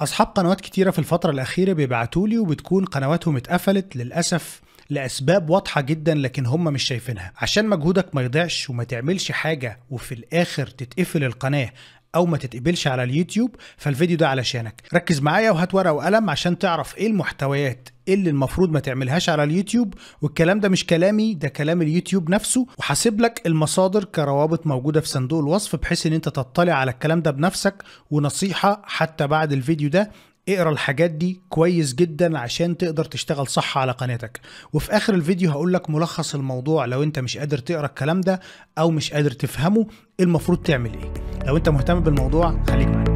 اصحاب قنوات كتيره في الفتره الاخيره بيبعتوا لي وبتكون قنواتهم اتقفلت للاسف لاسباب واضحه جدا لكن هم مش شايفينها عشان مجهودك ما يضيعش وما تعملش حاجه وفي الاخر تتقفل القناه او ما تتقبلش على اليوتيوب فالفيديو ده علشانك ركز معايا وهات ورقه وقلم عشان تعرف ايه المحتويات اللي المفروض ما تعملهاش على اليوتيوب والكلام ده مش كلامي ده كلام اليوتيوب نفسه وحاسب لك المصادر كروابط موجوده في صندوق الوصف بحيث ان انت تطلع على الكلام ده بنفسك ونصيحه حتى بعد الفيديو ده اقرا الحاجات دي كويس جدا عشان تقدر تشتغل صح على قناتك وفي اخر الفيديو هقول لك ملخص الموضوع لو انت مش قادر تقرا الكلام ده او مش قادر تفهمه المفروض تعمل ايه لو انت مهتم بالموضوع خليك معانا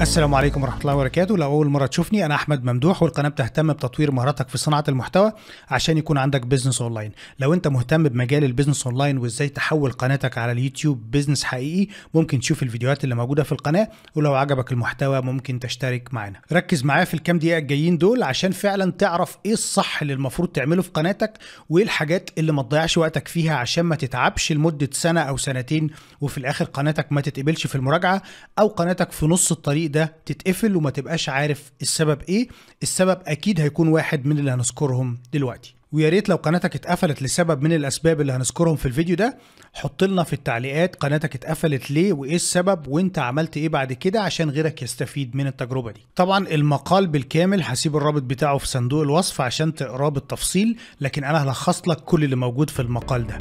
السلام عليكم ورحمة الله وبركاته لو أول مرة تشوفني أنا أحمد ممدوح والقناة بتهتم بتطوير مهاراتك في صناعة المحتوى عشان يكون عندك بيزنس أونلاين لو أنت مهتم بمجال البيزنس أونلاين وإزاي تحول قناتك على اليوتيوب بيزنس حقيقي ممكن تشوف الفيديوهات اللي موجودة في القناة ولو عجبك المحتوى ممكن تشترك معنا ركز معايا في الكام دقيقة الجايين دول عشان فعلا تعرف إيه الصح اللي المفروض تعمله في قناتك وإيه الحاجات اللي ما تضيعش وقتك فيها عشان ما تتعبش لمدة سنة أو سنتين وفي الآخر قناتك ما تتقبلش في المراجعة أو قناتك في نص الطريق ده تتقفل وما تبقاش عارف السبب ايه السبب اكيد هيكون واحد من اللي هنذكرهم دلوقتي ويا ريت لو قناتك اتقفلت لسبب من الاسباب اللي هنذكرهم في الفيديو ده حط لنا في التعليقات قناتك اتقفلت ليه وايه السبب وانت عملت ايه بعد كده عشان غيرك يستفيد من التجربه دي طبعا المقال بالكامل هسيب الرابط بتاعه في صندوق الوصف عشان تقراه بالتفصيل لكن انا هلخص لك كل اللي موجود في المقال ده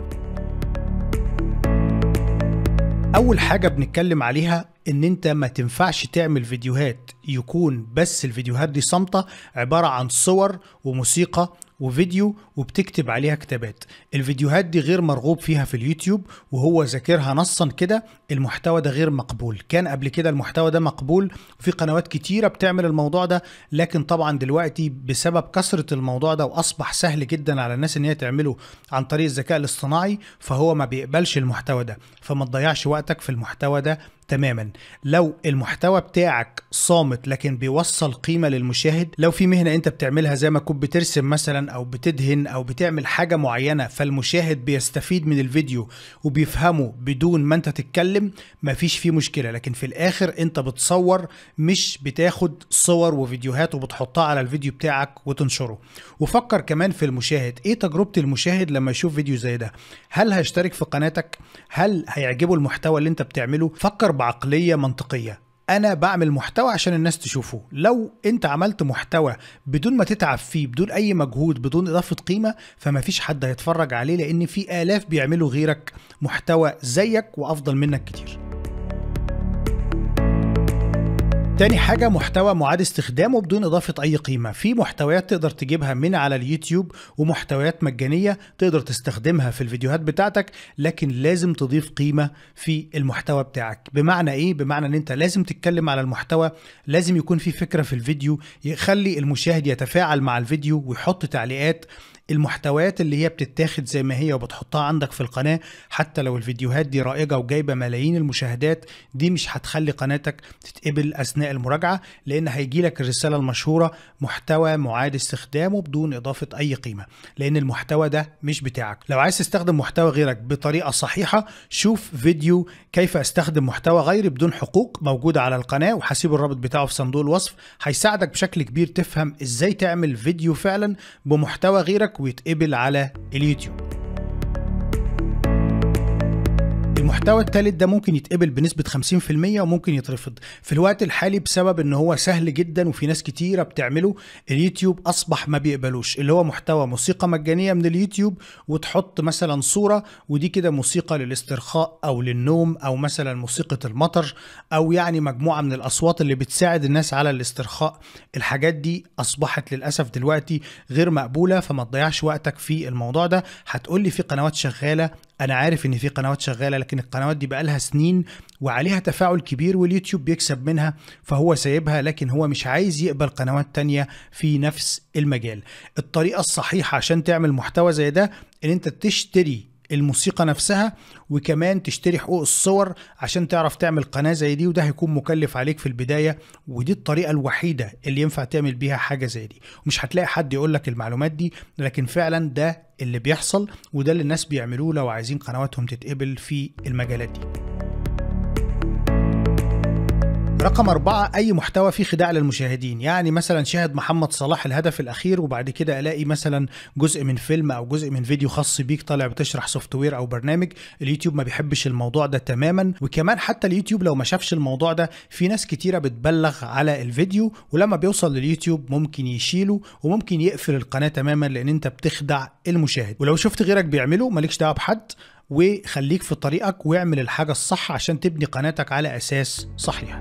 اول حاجه بنتكلم عليها ان انت ما تنفعش تعمل فيديوهات يكون بس الفيديوهات دي صامته عباره عن صور وموسيقى وفيديو وبتكتب عليها كتابات الفيديوهات دي غير مرغوب فيها في اليوتيوب وهو ذاكرها نصا كده المحتوى ده غير مقبول كان قبل كده المحتوى ده مقبول وفي قنوات كتيرة بتعمل الموضوع ده لكن طبعا دلوقتي بسبب كثرة الموضوع ده وأصبح سهل جدا على الناس إن هي تعمله عن طريق الذكاء الاصطناعي فهو ما بيقبلش المحتوى ده فما تضيعش وقتك في المحتوى ده تماما لو المحتوى بتاعك صامت لكن بيوصل قيمه للمشاهد لو في مهنه انت بتعملها زي ما كنت بترسم مثلا او بتدهن او بتعمل حاجه معينه فالمشاهد بيستفيد من الفيديو وبيفهمه بدون ما انت تتكلم مفيش فيه مشكله لكن في الاخر انت بتصور مش بتاخد صور وفيديوهات وبتحطها على الفيديو بتاعك وتنشره وفكر كمان في المشاهد ايه تجربه المشاهد لما يشوف فيديو زي ده هل هيشترك في قناتك هل هيعجبه المحتوى اللي انت بتعمله فكر بعقليه منطقيه انا بعمل محتوى عشان الناس تشوفه لو انت عملت محتوى بدون ما تتعب فيه بدون اي مجهود بدون اضافه قيمه فمفيش حد هيتفرج عليه لان في الاف بيعملوا غيرك محتوى زيك وافضل منك كتير تاني حاجة محتوى معاد استخدامه بدون إضافة أي قيمة في محتويات تقدر تجيبها من على اليوتيوب ومحتويات مجانية تقدر تستخدمها في الفيديوهات بتاعتك لكن لازم تضيف قيمة في المحتوى بتاعك بمعنى إيه؟ بمعنى إن أنت لازم تتكلم على المحتوى لازم يكون في فكرة في الفيديو يخلي المشاهد يتفاعل مع الفيديو ويحط تعليقات المحتويات اللي هي بتتاخد زي ما هي وبتحطها عندك في القناه حتى لو الفيديوهات دي رائجه وجايبه ملايين المشاهدات دي مش هتخلي قناتك تتقبل اثناء المراجعه لان هيجي لك الرساله المشهوره محتوى معاد استخدامه بدون اضافه اي قيمه لان المحتوى ده مش بتاعك لو عايز تستخدم محتوى غيرك بطريقه صحيحه شوف فيديو كيف استخدم محتوى غيري بدون حقوق موجوده على القناه وهسيب الرابط بتاعه في صندوق الوصف هيساعدك بشكل كبير تفهم ازاي تعمل فيديو فعلا بمحتوى غيرك ويتقبل على اليوتيوب المحتوى التالت ده ممكن يتقبل بنسبة 50% وممكن يترفض في الوقت الحالي بسبب ان هو سهل جدا وفي ناس كتيرة بتعمله اليوتيوب اصبح ما بيقبلوش اللي هو محتوى موسيقى مجانية من اليوتيوب وتحط مثلا صورة ودي كده موسيقى للاسترخاء او للنوم او مثلا موسيقى المطر او يعني مجموعة من الاصوات اللي بتساعد الناس على الاسترخاء الحاجات دي اصبحت للاسف دلوقتي غير مقبولة فما تضيعش وقتك في الموضوع ده هتقولي في قنوات شغالة انا عارف ان في قنوات شغاله لكن القنوات دي بقالها سنين وعليها تفاعل كبير واليوتيوب بيكسب منها فهو سايبها لكن هو مش عايز يقبل قنوات تانية في نفس المجال الطريقه الصحيحه عشان تعمل محتوى زي ده ان انت تشتري الموسيقى نفسها وكمان تشتري حقوق الصور عشان تعرف تعمل قناة زي دي وده هيكون مكلف عليك في البداية ودي الطريقة الوحيدة اللي ينفع تعمل بيها حاجة زي دي ومش هتلاقي حد يقول لك المعلومات دي لكن فعلا ده اللي بيحصل وده اللي الناس بيعملوه لو عايزين قنواتهم تتقبل في المجالات دي رقم أربعة أي محتوى فيه خداع للمشاهدين يعني مثلا شاهد محمد صلاح الهدف الأخير وبعد كده ألاقي مثلا جزء من فيلم أو جزء من فيديو خاص بيك طالع بتشرح سوفت وير أو برنامج اليوتيوب ما بيحبش الموضوع ده تماما وكمان حتى اليوتيوب لو ما شافش الموضوع ده في ناس كتيرة بتبلغ على الفيديو ولما بيوصل لليوتيوب ممكن يشيله وممكن يقفل القناة تماما لأن أنت بتخدع المشاهد ولو شفت غيرك بيعمله مالكش دعوة بحد وخليك في طريقك واعمل الحاجة الصح عشان تبني قناتك على أساس صحيح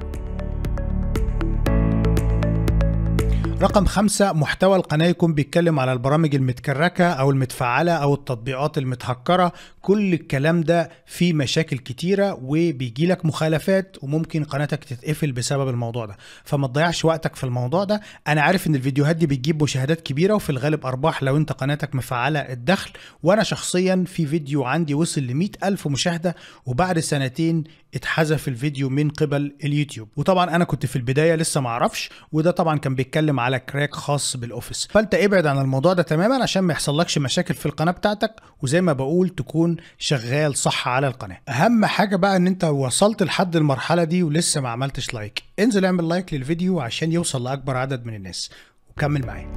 رقم خمسة محتوى القناة يكون بيتكلم على البرامج المتكركة أو المتفعلة أو التطبيقات المتهكرة كل الكلام ده فيه مشاكل كتيرة وبيجي لك مخالفات وممكن قناتك تتقفل بسبب الموضوع ده فما تضيعش وقتك في الموضوع ده أنا عارف إن الفيديوهات دي بتجيب مشاهدات كبيرة وفي الغالب أرباح لو أنت قناتك مفعلة الدخل وأنا شخصيا في فيديو عندي وصل ل ألف مشاهدة وبعد سنتين اتحذف الفيديو من قبل اليوتيوب وطبعا أنا كنت في البداية لسه معرفش وده طبعا كان بيتكلم على كراك خاص بالاوفيس فانت ابعد عن الموضوع ده تماما عشان ما يحصلكش مشاكل في القناه بتاعتك وزي ما بقول تكون شغال صح على القناه اهم حاجه بقى ان انت وصلت لحد المرحله دي ولسه ما عملتش لايك انزل اعمل لايك للفيديو عشان يوصل لاكبر عدد من الناس وكمل معايا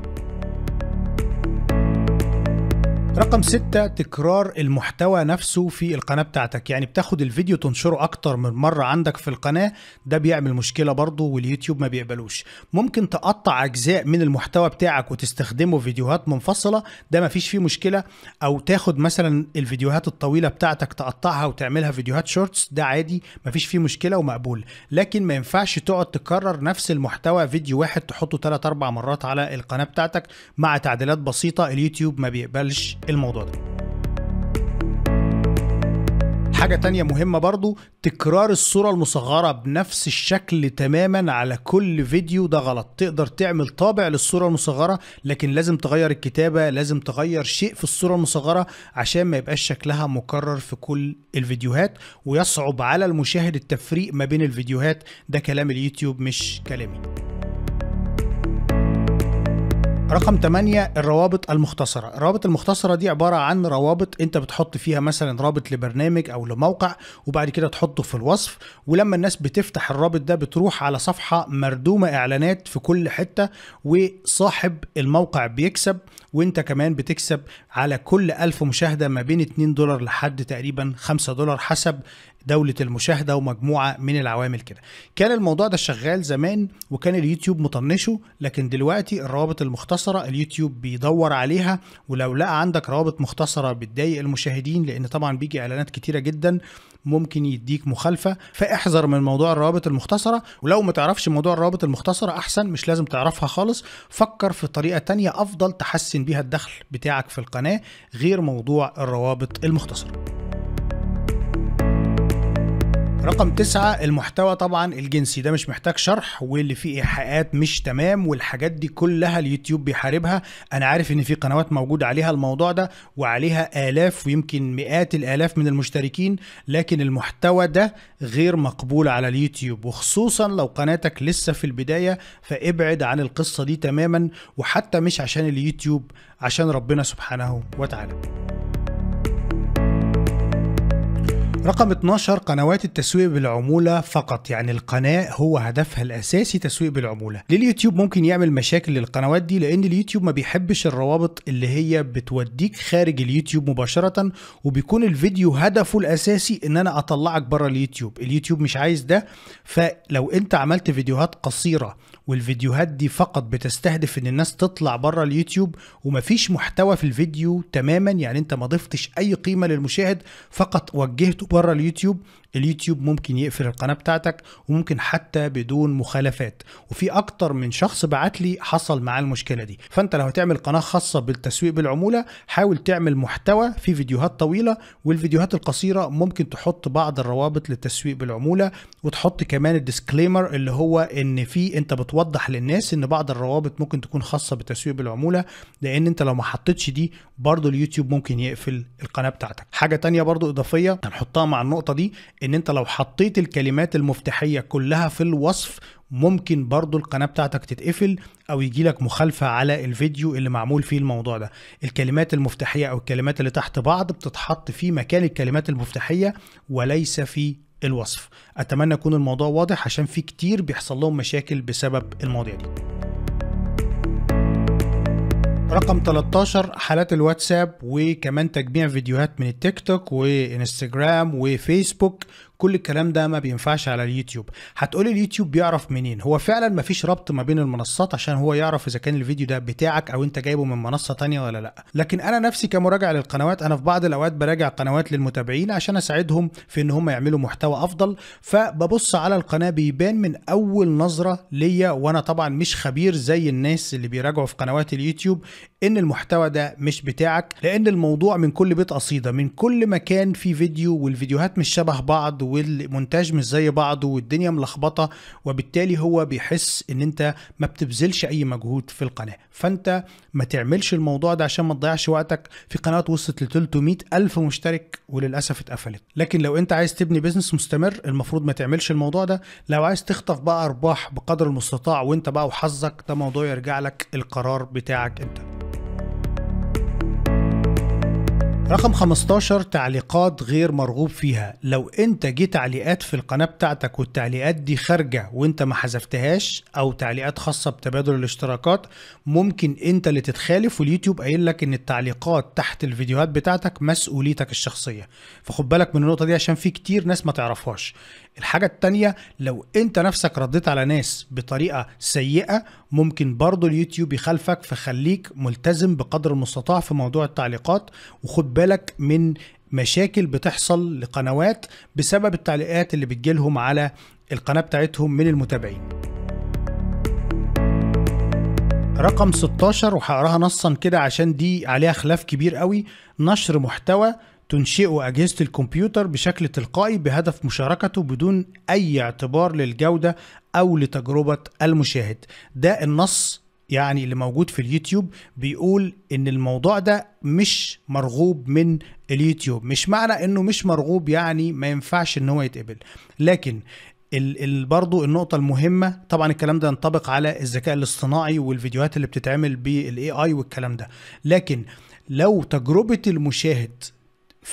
رقم ستة تكرار المحتوى نفسه في القناة بتاعتك يعني بتاخد الفيديو تنشره أكتر من مرة عندك في القناة ده بيعمل مشكلة برضه واليوتيوب ما بيقبلوش ممكن تقطع أجزاء من المحتوى بتاعك وتستخدمه في فيديوهات منفصلة ده ما فيش فيه مشكلة أو تاخد مثلا الفيديوهات الطويلة بتاعتك تقطعها وتعملها فيديوهات شورتس ده عادي ما فيش فيه مشكلة ومقبول لكن ما ينفعش تقعد تكرر نفس المحتوى فيديو واحد تحطه 3 أربع مرات على القناة بتاعتك مع تعديلات بسيطة اليوتيوب ما بيقبلش الموضوع ده حاجة تانية مهمة برضو تكرار الصورة المصغرة بنفس الشكل تماما على كل فيديو ده غلط تقدر تعمل طابع للصورة المصغرة لكن لازم تغير الكتابة لازم تغير شيء في الصورة المصغرة عشان ما يبقاش شكلها مكرر في كل الفيديوهات ويصعب على المشاهد التفريق ما بين الفيديوهات ده كلام اليوتيوب مش كلامي رقم 8 الروابط المختصرة الروابط المختصرة دي عبارة عن روابط انت بتحط فيها مثلا رابط لبرنامج او لموقع وبعد كده تحطه في الوصف ولما الناس بتفتح الرابط ده بتروح على صفحة مردومة اعلانات في كل حتة وصاحب الموقع بيكسب وانت كمان بتكسب على كل ألف مشاهدة ما بين 2 دولار لحد تقريبا 5 دولار حسب دوله المشاهده ومجموعه من العوامل كده كان الموضوع ده شغال زمان وكان اليوتيوب مطنشه لكن دلوقتي الروابط المختصره اليوتيوب بيدور عليها ولو لقى عندك روابط مختصره بتضايق المشاهدين لان طبعا بيجي اعلانات كتيره جدا ممكن يديك مخالفه فاحذر من موضوع الروابط المختصره ولو ما تعرفش موضوع الروابط المختصره احسن مش لازم تعرفها خالص فكر في طريقه تانية افضل تحسن بيها الدخل بتاعك في القناه غير موضوع الروابط المختصره رقم تسعة المحتوى طبعا الجنسي ده مش محتاج شرح واللي فيه ايحاءات مش تمام والحاجات دي كلها اليوتيوب بيحاربها انا عارف ان في قنوات موجودة عليها الموضوع ده وعليها الاف ويمكن مئات الالاف من المشتركين لكن المحتوى ده غير مقبول على اليوتيوب وخصوصا لو قناتك لسه في البداية فابعد عن القصة دي تماما وحتى مش عشان اليوتيوب عشان ربنا سبحانه وتعالى رقم 12 قنوات التسويق بالعمولة فقط يعني القناة هو هدفها الأساسي تسويق بالعمولة لليوتيوب ممكن يعمل مشاكل للقنوات دي لأن اليوتيوب ما بيحبش الروابط اللي هي بتوديك خارج اليوتيوب مباشرة وبيكون الفيديو هدفه الأساسي إن أنا أطلعك بره اليوتيوب اليوتيوب مش عايز ده فلو أنت عملت فيديوهات قصيرة والفيديوهات دي فقط بتستهدف ان الناس تطلع بره اليوتيوب ومفيش محتوى في الفيديو تماما يعني انت ما ضفتش اي قيمه للمشاهد فقط وجهته بره اليوتيوب اليوتيوب ممكن يقفل القناه بتاعتك وممكن حتى بدون مخالفات وفي اكتر من شخص بعت لي حصل معاه المشكله دي فانت لو هتعمل قناه خاصه بالتسويق بالعموله حاول تعمل محتوى في فيديوهات طويله والفيديوهات القصيره ممكن تحط بعض الروابط للتسويق بالعموله وتحط كمان الديسكليمر اللي هو ان في انت بتوضح للناس ان بعض الروابط ممكن تكون خاصه بالتسويق بالعموله لان انت لو ما حطيتش دي برضه اليوتيوب ممكن يقفل القناه بتاعتك حاجه تانية برضه اضافيه هنحطها مع النقطه دي ان انت لو حطيت الكلمات المفتاحيه كلها في الوصف ممكن برضو القناة بتاعتك تتقفل او يجي لك مخالفة على الفيديو اللي معمول فيه الموضوع ده الكلمات المفتاحية او الكلمات اللي تحت بعض بتتحط في مكان الكلمات المفتاحية وليس في الوصف اتمنى يكون الموضوع واضح عشان في كتير بيحصل لهم مشاكل بسبب المواضيع دي رقم 13 حالات الواتساب وكمان تجميع فيديوهات من التيك توك وانستجرام وفيسبوك كل الكلام ده ما بينفعش على اليوتيوب هتقولي اليوتيوب بيعرف منين هو فعلا مفيش ربط ما بين المنصات عشان هو يعرف اذا كان الفيديو ده بتاعك او انت جايبه من منصه تانية ولا لا لكن انا نفسي كمراجع للقنوات انا في بعض الاوقات براجع قنوات للمتابعين عشان اساعدهم في ان هم يعملوا محتوى افضل فببص على القناه بيبان من اول نظره ليا وانا طبعا مش خبير زي الناس اللي بيراجعوا في قنوات اليوتيوب ان المحتوى ده مش بتاعك لان الموضوع من كل بيت قصيده من كل مكان في فيديو والفيديوهات مش شبه بعض والمونتاج مش زي بعضه والدنيا ملخبطه وبالتالي هو بيحس ان انت ما بتبذلش اي مجهود في القناه فانت ما تعملش الموضوع ده عشان ما تضيعش وقتك في قناه وصلت ل 300 الف مشترك وللاسف اتقفلت لكن لو انت عايز تبني بيزنس مستمر المفروض ما تعملش الموضوع ده لو عايز تخطف بقى ارباح بقدر المستطاع وانت بقى وحظك ده موضوع يرجع لك القرار بتاعك انت رقم 15 تعليقات غير مرغوب فيها لو انت جه تعليقات في القناه بتاعتك والتعليقات دي خارجه وانت ما حذفتهاش او تعليقات خاصه بتبادل الاشتراكات ممكن انت اللي تتخالف واليوتيوب قايل لك ان التعليقات تحت الفيديوهات بتاعتك مسؤوليتك الشخصيه فخد بالك من النقطه دي عشان في كتير ناس ما تعرفهاش الحاجة التانية لو انت نفسك رديت على ناس بطريقة سيئة ممكن برضو اليوتيوب يخالفك فخليك ملتزم بقدر المستطاع في موضوع التعليقات وخد بالك من مشاكل بتحصل لقنوات بسبب التعليقات اللي بتجيلهم على القناة بتاعتهم من المتابعين رقم 16 وهقراها نصا كده عشان دي عليها خلاف كبير قوي نشر محتوى تنشئ أجهزة الكمبيوتر بشكل تلقائي بهدف مشاركته بدون أي اعتبار للجودة أو لتجربة المشاهد ده النص يعني اللي موجود في اليوتيوب بيقول ان الموضوع ده مش مرغوب من اليوتيوب مش معنى انه مش مرغوب يعني ما ينفعش ان هو يتقبل لكن برضو النقطة المهمة طبعا الكلام ده ينطبق على الذكاء الاصطناعي والفيديوهات اللي بتتعمل بالاي اي والكلام ده لكن لو تجربة المشاهد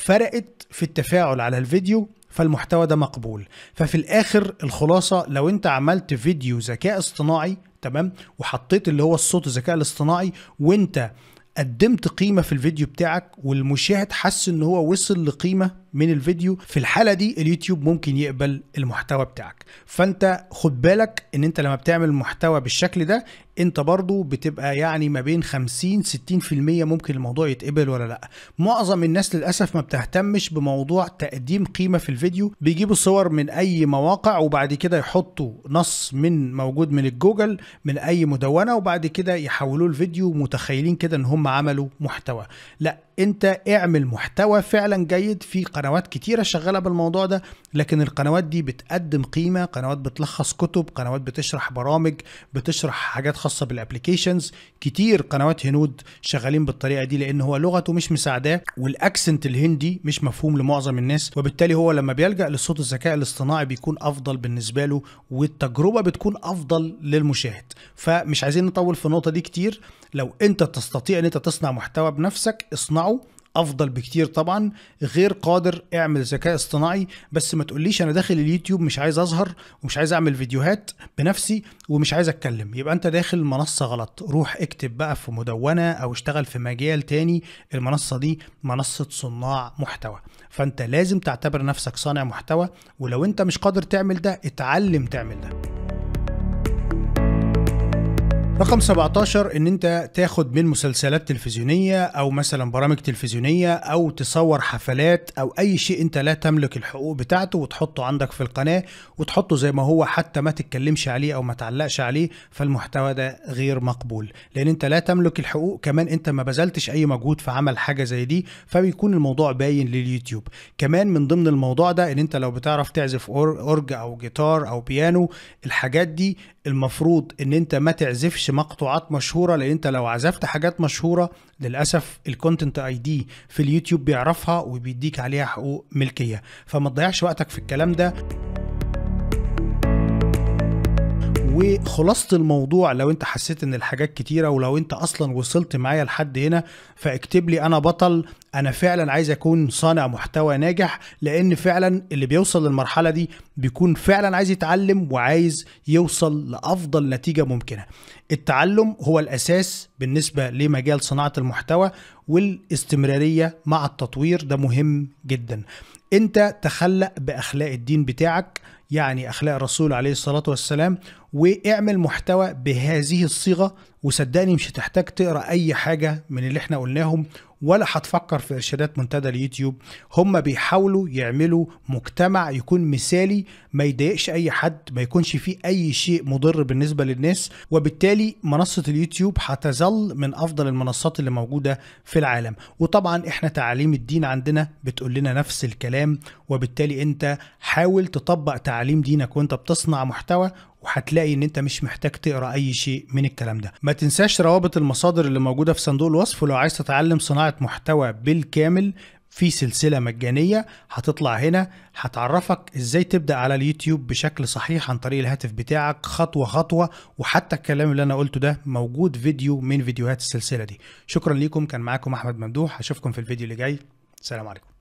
فرقت في التفاعل على الفيديو فالمحتوى ده مقبول ففي الاخر الخلاصه لو انت عملت فيديو ذكاء اصطناعي تمام وحطيت اللي هو الصوت الذكاء الاصطناعي وانت قدمت قيمه في الفيديو بتاعك والمشاهد حس ان هو وصل لقيمه من الفيديو في الحاله دي اليوتيوب ممكن يقبل المحتوى بتاعك فانت خد بالك ان انت لما بتعمل محتوى بالشكل ده انت برضو بتبقى يعني ما بين 50 60% ممكن الموضوع يتقبل ولا لا معظم الناس للاسف ما بتهتمش بموضوع تقديم قيمه في الفيديو بيجيبوا صور من اي مواقع وبعد كده يحطوا نص من موجود من الجوجل من اي مدونه وبعد كده يحولوه لفيديو متخيلين كده ان هم عملوا محتوى لا انت اعمل محتوى فعلا جيد في قناه قنوات كتيره شغاله بالموضوع ده لكن القنوات دي بتقدم قيمه قنوات بتلخص كتب قنوات بتشرح برامج بتشرح حاجات خاصه بالابلكيشنز كتير قنوات هنود شغالين بالطريقه دي لان هو لغته مش مساعداه والاكسنت الهندي مش مفهوم لمعظم الناس وبالتالي هو لما بيلجا لصوت الذكاء الاصطناعي بيكون افضل بالنسبه له والتجربه بتكون افضل للمشاهد فمش عايزين نطول في النقطه دي كتير لو انت تستطيع ان انت تصنع محتوى بنفسك اصنعه افضل بكتير طبعا غير قادر اعمل ذكاء اصطناعي بس ما تقوليش انا داخل اليوتيوب مش عايز اظهر ومش عايز اعمل فيديوهات بنفسي ومش عايز اتكلم يبقى انت داخل منصه غلط روح اكتب بقى في مدونه او اشتغل في مجال تاني المنصه دي منصه صناع محتوى فانت لازم تعتبر نفسك صانع محتوى ولو انت مش قادر تعمل ده اتعلم تعمل ده رقم 17 ان انت تاخد من مسلسلات تلفزيونيه او مثلا برامج تلفزيونيه او تصور حفلات او اي شيء انت لا تملك الحقوق بتاعته وتحطه عندك في القناه وتحطه زي ما هو حتى ما تتكلمش عليه او ما تعلقش عليه فالمحتوى ده غير مقبول لان انت لا تملك الحقوق كمان انت ما بذلتش اي مجهود في عمل حاجه زي دي فبيكون الموضوع باين لليوتيوب كمان من ضمن الموضوع ده ان انت لو بتعرف تعزف اورج او جيتار او بيانو الحاجات دي المفروض ان انت ما تعزفش مقطوعات مشهوره لان انت لو عزفت حاجات مشهوره للاسف الكونتنت اي دي في اليوتيوب بيعرفها وبيديك عليها حقوق ملكيه فما تضيعش وقتك في الكلام ده وخلاصة الموضوع لو انت حسيت ان الحاجات كتيرة ولو انت اصلا وصلت معايا لحد هنا فاكتب لي انا بطل انا فعلا عايز اكون صانع محتوى ناجح لان فعلا اللي بيوصل للمرحله دي بيكون فعلا عايز يتعلم وعايز يوصل لافضل نتيجه ممكنه التعلم هو الاساس بالنسبه لمجال صناعه المحتوى والاستمراريه مع التطوير ده مهم جدا انت تخلق باخلاق الدين بتاعك يعني اخلاق الرسول عليه الصلاه والسلام واعمل محتوى بهذه الصيغه وصدقني مش هتحتاج تقرا اي حاجه من اللي احنا قلناهم ولا هتفكر في ارشادات منتدى اليوتيوب هم بيحاولوا يعملوا مجتمع يكون مثالي ما يضايقش اي حد ما يكونش فيه اي شيء مضر بالنسبه للناس وبالتالي منصه اليوتيوب هتظل من افضل المنصات اللي موجوده في العالم وطبعا احنا تعاليم الدين عندنا بتقول لنا نفس الكلام وبالتالي انت حاول تطبق تعاليم دينك وانت بتصنع محتوى وهتلاقي ان انت مش محتاج تقرا اي شيء من الكلام ده ما تنساش روابط المصادر اللي موجوده في صندوق الوصف ولو عايز تتعلم صناعه محتوى بالكامل في سلسلة مجانية هتطلع هنا هتعرفك ازاي تبدأ على اليوتيوب بشكل صحيح عن طريق الهاتف بتاعك خطوة خطوة وحتى الكلام اللي انا قلته ده موجود فيديو من فيديوهات السلسلة دي شكرا لكم كان معاكم احمد ممدوح هشوفكم في الفيديو اللي جاي سلام عليكم